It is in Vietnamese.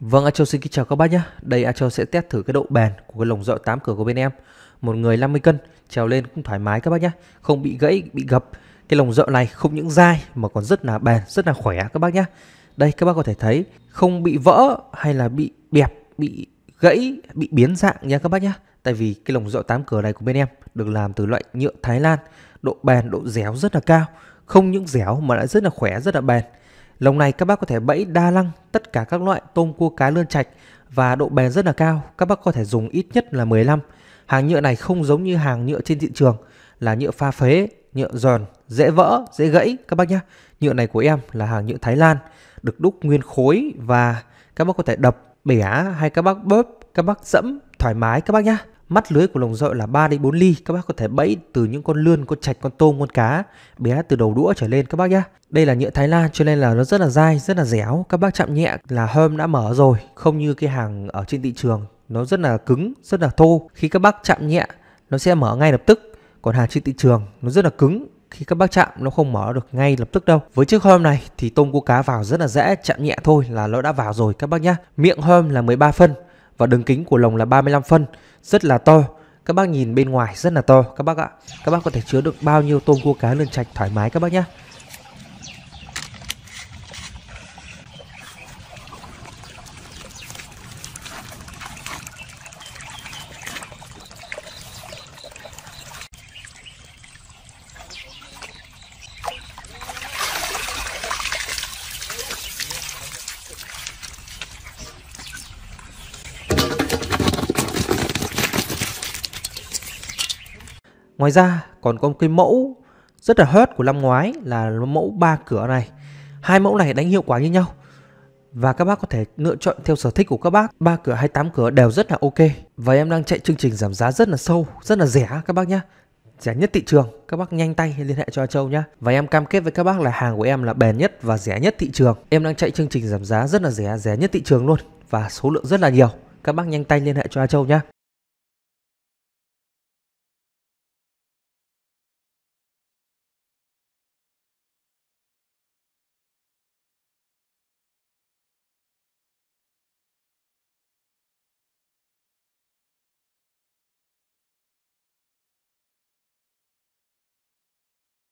Vâng, Acho xin kính chào các bác nhé. Đây Acho sẽ test thử cái độ bền của cái lồng dọ 8 cửa của bên em. Một người 50 cân, trèo lên cũng thoải mái các bác nhé. Không bị gãy, bị gập. Cái lồng dọ này không những dai mà còn rất là bền, rất là khỏe các bác nhé. Đây các bác có thể thấy không bị vỡ hay là bị bẹp, bị gãy, bị biến dạng nha các bác nhé. Tại vì cái lồng dọ 8 cửa này của bên em được làm từ loại nhựa Thái Lan. Độ bền, độ dẻo rất là cao. Không những dẻo mà lại rất là khỏe, rất là bền. Lồng này các bác có thể bẫy đa lăng tất cả các loại tôm cua cá lươn chạch và độ bền rất là cao. Các bác có thể dùng ít nhất là 15. Hàng nhựa này không giống như hàng nhựa trên thị trường là nhựa pha phế, nhựa giòn, dễ vỡ, dễ gãy các bác nhé. Nhựa này của em là hàng nhựa Thái Lan, được đúc nguyên khối và các bác có thể đập, bẻ hay các bác bóp, các bác dẫm thoải mái các bác nhé. Mắt lưới của lồng rợ là 3 đến 4 ly, các bác có thể bẫy từ những con lươn, con chạch, con tôm, con cá, bé từ đầu đũa trở lên các bác nhá. Đây là nhựa Thái Lan cho nên là nó rất là dai, rất là dẻo, các bác chạm nhẹ là hôm đã mở rồi, không như cái hàng ở trên thị trường, nó rất là cứng, rất là thô. Khi các bác chạm nhẹ nó sẽ mở ngay lập tức, còn hàng trên thị trường nó rất là cứng, khi các bác chạm nó không mở được ngay lập tức đâu với chiếc hôm này thì tôm cua cá vào rất là dễ chạm nhẹ thôi là nó đã vào rồi các bác nhá miệng hôm là 13 phân và đường kính của lồng là 35 phân, rất là to. Các bác nhìn bên ngoài rất là to các bác ạ. Các bác có thể chứa được bao nhiêu tôm cua cá lươn trạch thoải mái các bác nhé. Ngoài ra còn có một cái mẫu rất là hot của năm ngoái là mẫu ba cửa này. Hai mẫu này đánh hiệu quả như nhau. Và các bác có thể lựa chọn theo sở thích của các bác. ba cửa hay tám cửa đều rất là ok. Và em đang chạy chương trình giảm giá rất là sâu, rất là rẻ các bác nhé rẻ nhất thị trường các bác nhanh tay liên hệ cho Châu nhé và em cam kết với các bác là hàng của em là bền nhất và rẻ nhất thị trường em đang chạy chương trình giảm giá rất là rẻ rẻ nhất thị trường luôn và số lượng rất là nhiều các bác nhanh tay liên hệ cho A Châu nhé